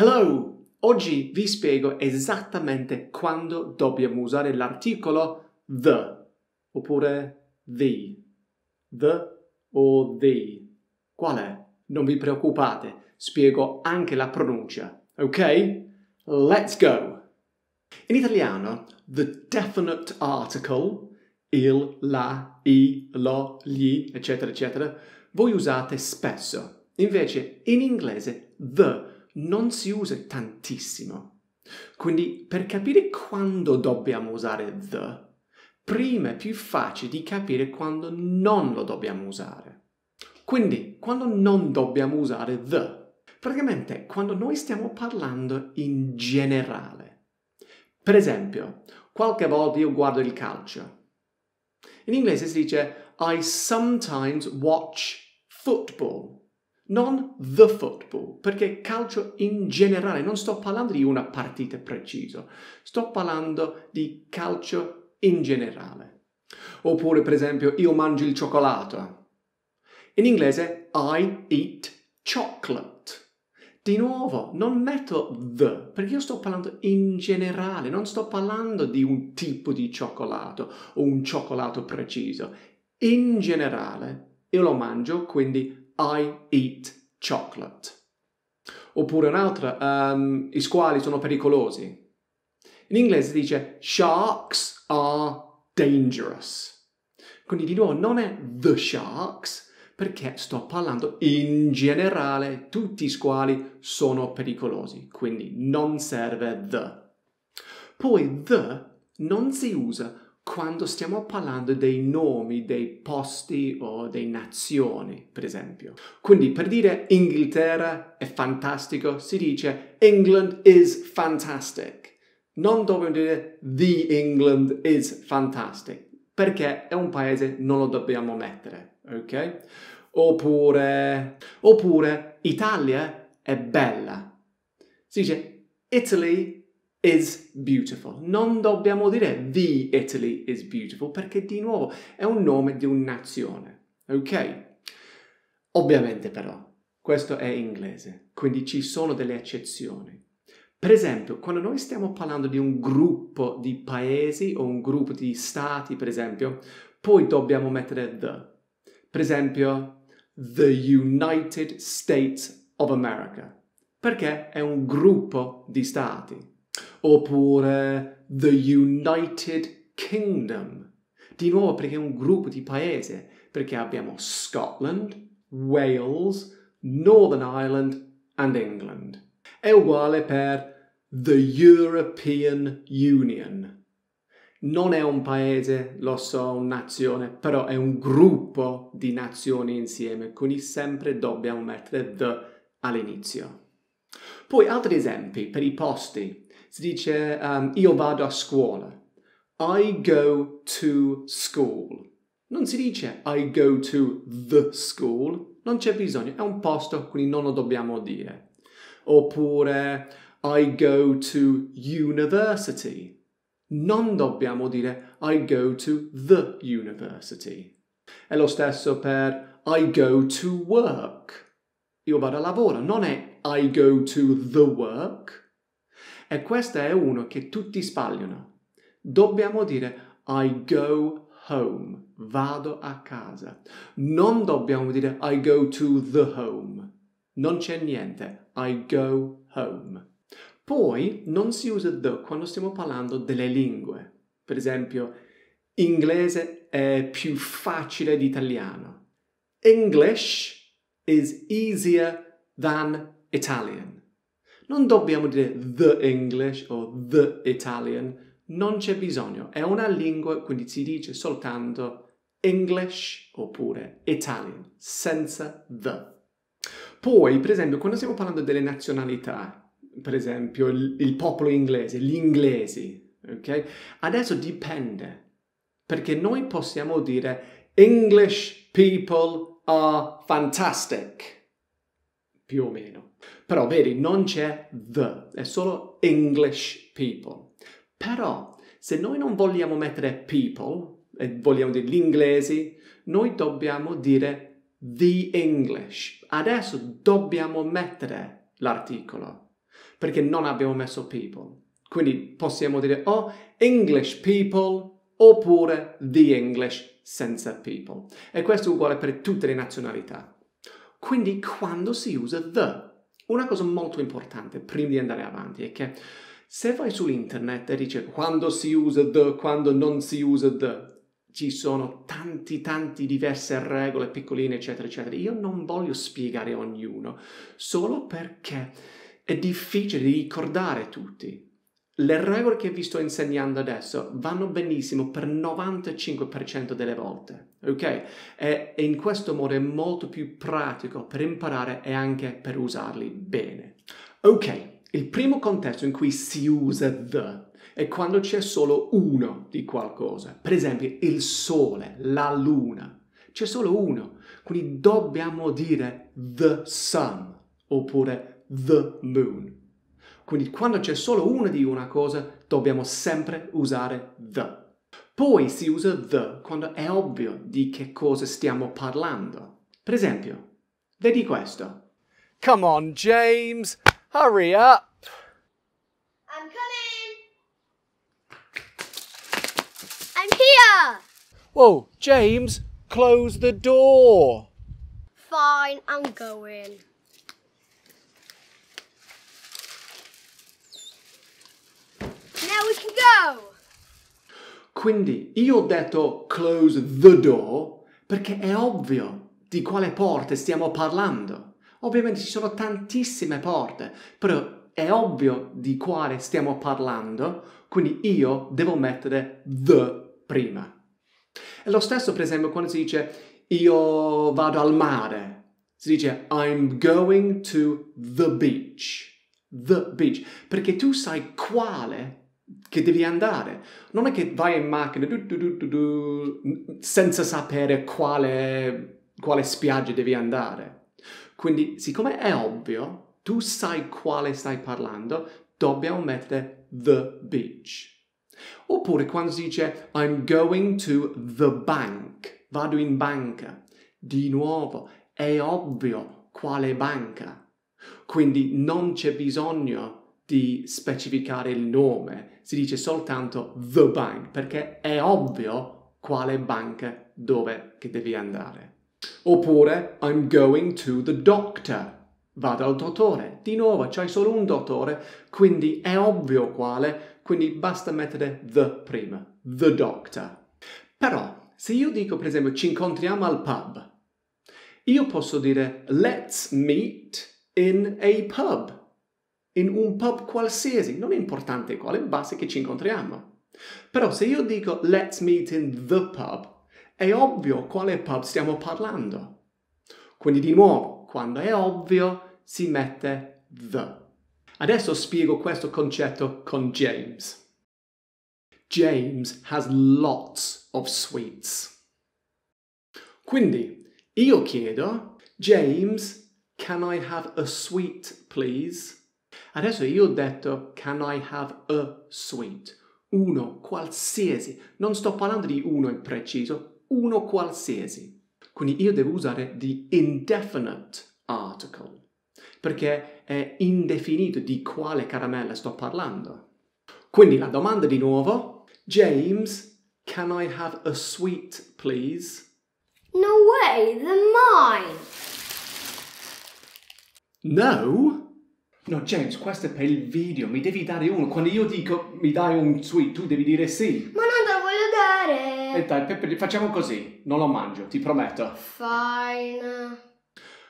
Hello! Oggi vi spiego esattamente quando dobbiamo usare l'articolo the oppure the. The o the. Qual è? Non vi preoccupate, spiego anche la pronuncia. Ok? Let's go! In italiano, the definite article, il, la, i, lo, gli, eccetera, eccetera, voi usate spesso. Invece, in inglese, the non si usa tantissimo. Quindi per capire quando dobbiamo usare the, prima è più facile di capire quando non lo dobbiamo usare. Quindi, quando non dobbiamo usare the, praticamente quando noi stiamo parlando in generale. Per esempio, qualche volta io guardo il calcio. In inglese si dice I sometimes watch football non the football, perché calcio in generale, non sto parlando di una partita precisa, sto parlando di calcio in generale. Oppure, per esempio, io mangio il cioccolato. In inglese, I eat chocolate. Di nuovo, non metto the, perché io sto parlando in generale, non sto parlando di un tipo di cioccolato o un cioccolato preciso. In generale, io lo mangio, quindi i eat chocolate. Oppure un'altra, um, i squali sono pericolosi. In inglese si dice sharks are dangerous. Quindi di nuovo non è the sharks, perché sto parlando in generale, tutti i squali sono pericolosi, quindi non serve the. Poi the non si usa quando stiamo parlando dei nomi dei posti o dei nazioni, per esempio. Quindi per dire Inghilterra è fantastico si dice England is fantastic. Non dobbiamo dire The England is fantastic perché è un paese non lo dobbiamo mettere, ok? Oppure, oppure Italia è bella. Si dice Italy is beautiful. Non dobbiamo dire the Italy is beautiful perché di nuovo è un nome di una nazione. Ok? Ovviamente però, questo è inglese, quindi ci sono delle eccezioni. Per esempio, quando noi stiamo parlando di un gruppo di paesi o un gruppo di stati, per esempio, poi dobbiamo mettere the. Per esempio, the United States of America, perché è un gruppo di stati oppure The United Kingdom, di nuovo perché è un gruppo di paesi, perché abbiamo Scotland, Wales, Northern Ireland and England. È uguale per The European Union. Non è un paese, lo so, una nazione, però è un gruppo di nazioni insieme, quindi sempre dobbiamo mettere the all'inizio. Poi altri esempi per i posti si dice um, io vado a scuola. I go to school. Non si dice I go to the school, non c'è bisogno, è un posto, quindi non lo dobbiamo dire. Oppure I go to university. Non dobbiamo dire I go to the university. È lo stesso per I go to work. Io vado a lavoro, non è I go to the work, e questo è uno che tutti sbagliano. Dobbiamo dire I go home, vado a casa. Non dobbiamo dire I go to the home. Non c'è niente. I go home. Poi non si usa the quando stiamo parlando delle lingue. Per esempio, inglese è più facile di italiano. English is easier than Italian. Non dobbiamo dire the English o the Italian, non c'è bisogno, è una lingua, quindi si dice soltanto English oppure Italian, senza the. Poi, per esempio, quando stiamo parlando delle nazionalità, per esempio il, il popolo inglese, gli inglesi, ok? Adesso dipende, perché noi possiamo dire English people are fantastic più o meno. Però vedi, non c'è the, è solo English people. Però se noi non vogliamo mettere people, e vogliamo dire gli inglesi, noi dobbiamo dire the English. Adesso dobbiamo mettere l'articolo, perché non abbiamo messo people. Quindi possiamo dire o oh, English people oppure the English senza people. E questo è uguale per tutte le nazionalità. Quindi quando si usa the. Una cosa molto importante prima di andare avanti è che se vai sull'internet e dici quando si usa the, quando non si usa the, ci sono tanti, tanti diverse regole piccoline, eccetera, eccetera. Io non voglio spiegare ognuno, solo perché è difficile ricordare tutti le regole che vi sto insegnando adesso vanno benissimo per il 95% delle volte, ok? E in questo modo è molto più pratico per imparare e anche per usarli bene. Ok, il primo contesto in cui si usa the è quando c'è solo uno di qualcosa, per esempio il sole, la luna, c'è solo uno, quindi dobbiamo dire the sun oppure the moon. Quindi quando c'è solo una di una cosa, dobbiamo sempre usare the. Poi si usa the quando è ovvio di che cosa stiamo parlando. Per esempio, vedi questo. Come on, James, hurry up! I'm coming! I'm here! Whoa, James, close the door! Fine, I'm going. Quindi io ho detto close the door perché è ovvio di quale porte stiamo parlando. Ovviamente ci sono tantissime porte, però è ovvio di quale stiamo parlando, quindi io devo mettere the prima. È lo stesso, per esempio, quando si dice io vado al mare, si dice I'm going to the beach. The beach, perché tu sai quale che devi andare. Non è che vai in macchina du, du, du, senza sapere quale, quale spiaggia devi andare. Quindi, siccome è ovvio, tu sai quale stai parlando, dobbiamo mettere the beach. Oppure quando si dice I'm going to the bank, vado in banca. Di nuovo, è ovvio quale banca. Quindi non c'è bisogno di specificare il nome, si dice soltanto the bank perché è ovvio quale banca dove che devi andare. Oppure I'm going to the doctor. Vado al dottore. Di nuovo, c'hai solo un dottore, quindi è ovvio quale, quindi basta mettere the prima, the doctor. Però, se io dico per esempio ci incontriamo al pub, io posso dire let's meet in a pub in un pub qualsiasi, non è importante quale, basta che ci incontriamo. Però se io dico let's meet in the pub, è ovvio quale pub stiamo parlando. Quindi di nuovo, quando è ovvio, si mette the. Adesso spiego questo concetto con James. James has lots of sweets. Quindi io chiedo, James, can I have a sweet please? Adesso io ho detto can I have a sweet? Uno qualsiasi, non sto parlando di uno in preciso, uno qualsiasi. Quindi io devo usare the indefinite article perché è indefinito di quale caramella sto parlando. Quindi la domanda di nuovo, James, can I have a sweet please? No way, they're mine! No? No, James, questo è per il video, mi devi dare uno. Quando io dico mi dai un sweet, tu devi dire sì. Ma non te lo voglio dare. E dai, Peppe, facciamo così. Non lo mangio, ti prometto. Fine.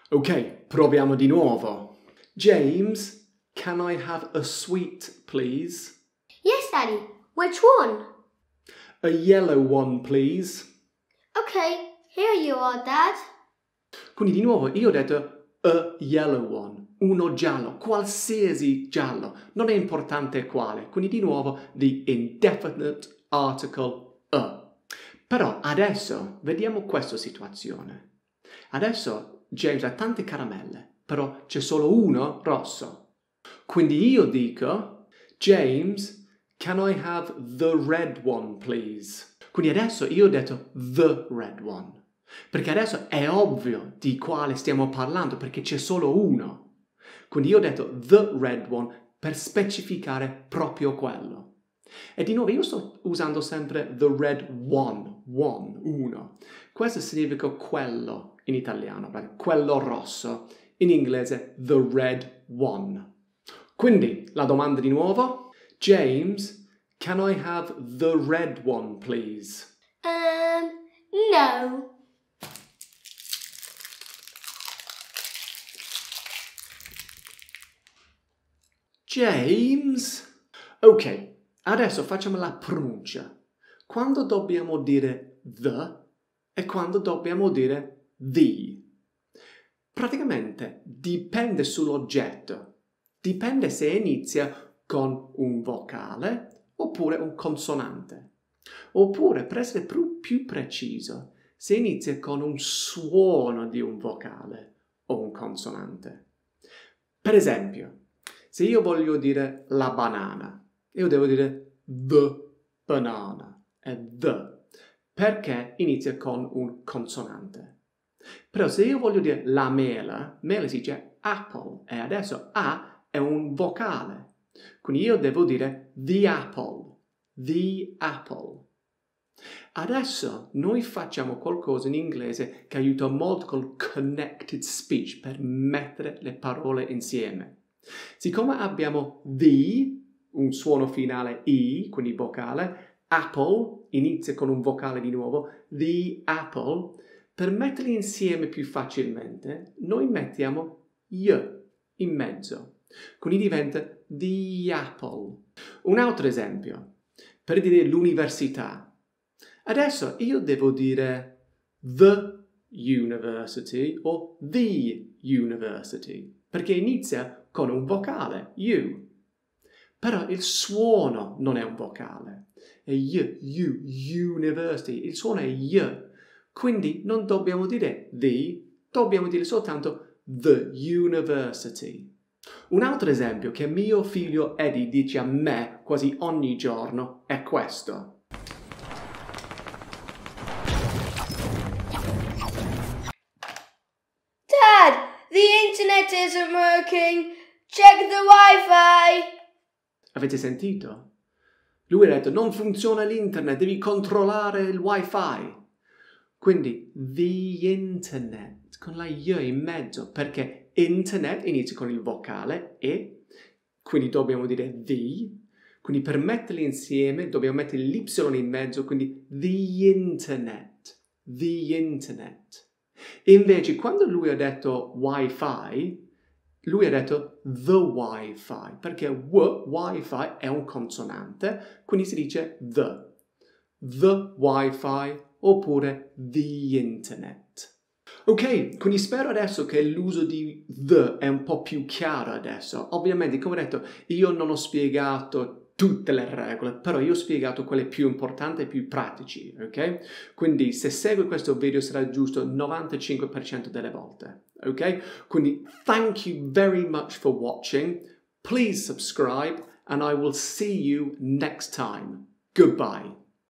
Ok, proviamo di nuovo. James, can I have a sweet, please? Yes, Daddy. Which one? A yellow one, please. Ok, here you are, Dad. Quindi di nuovo io ho detto a yellow one, uno giallo, qualsiasi giallo, non è importante quale. Quindi di nuovo the indefinite article a. Però adesso vediamo questa situazione. Adesso James ha tante caramelle, però c'è solo uno rosso. Quindi io dico, James, can I have the red one please? Quindi adesso io ho detto the red one. Perché adesso è ovvio di quale stiamo parlando, perché c'è solo uno. Quindi io ho detto the red one per specificare proprio quello. E di nuovo io sto usando sempre the red one, one, uno. Questo significa quello in italiano, quello rosso. In inglese the red one. Quindi la domanda di nuovo. James, can I have the red one, please? Um, no. James. Ok, adesso facciamo la pronuncia. Quando dobbiamo dire the e quando dobbiamo dire the. Praticamente dipende sull'oggetto. Dipende se inizia con un vocale oppure un consonante. Oppure, per essere più, più preciso, se inizia con un suono di un vocale o un consonante. Per esempio, se io voglio dire la banana, io devo dire the banana, è the, perché inizia con un consonante. Però se io voglio dire la mela, mela si dice apple e adesso A è un vocale. Quindi io devo dire the apple, the apple. Adesso noi facciamo qualcosa in inglese che aiuta molto col connected speech per mettere le parole insieme. Siccome abbiamo the, un suono finale i, quindi vocale, apple inizia con un vocale di nuovo, the apple, per metterli insieme più facilmente, noi mettiamo y in mezzo. Quindi diventa the apple. Un altro esempio, per dire l'università. Adesso io devo dire the university o the university, perché inizia con un vocale, you. Però il suono non è un vocale, è you, you, university, il suono è you. Quindi non dobbiamo dire the, dobbiamo dire soltanto the university. Un altro esempio che mio figlio Eddie dice a me quasi ogni giorno è questo. Dad, the internet isn't working. Check the wifi! Avete sentito? Lui ha detto non funziona l'internet, devi controllare il wifi. Quindi the internet con la I in mezzo perché internet inizia con il vocale E, quindi dobbiamo dire the, quindi per metterli insieme dobbiamo mettere l'Y in mezzo, quindi the internet, the internet. invece quando lui ha detto wifi, lui ha detto the wifi, perché w, wifi è un consonante, quindi si dice the. The wifi oppure the internet. Ok, quindi spero adesso che l'uso di the è un po' più chiaro adesso. Ovviamente, come ho detto, io non ho spiegato tutte le regole, però io ho spiegato quelle più importanti e più pratici, ok? Quindi se segui questo video sarà giusto 95% delle volte. Okay, Quindy, thank you very much for watching. Please subscribe, and I will see you next time. Goodbye.